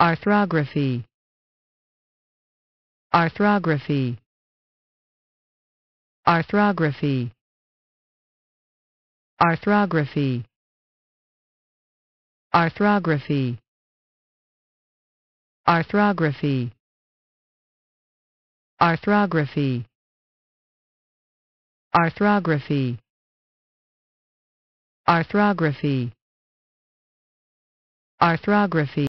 Arthrography Arthrography Arthrography Arthrography Arthrography Arthrography Arthrography Arthrography Arthrography Arthrography